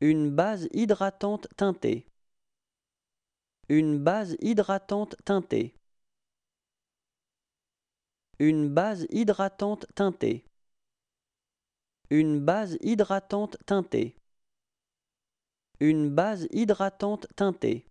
Une base hydratante teintée. Une base hydratante teintée. Une base hydratante teintée. Une base hydratante teintée. Une base hydratante teintée.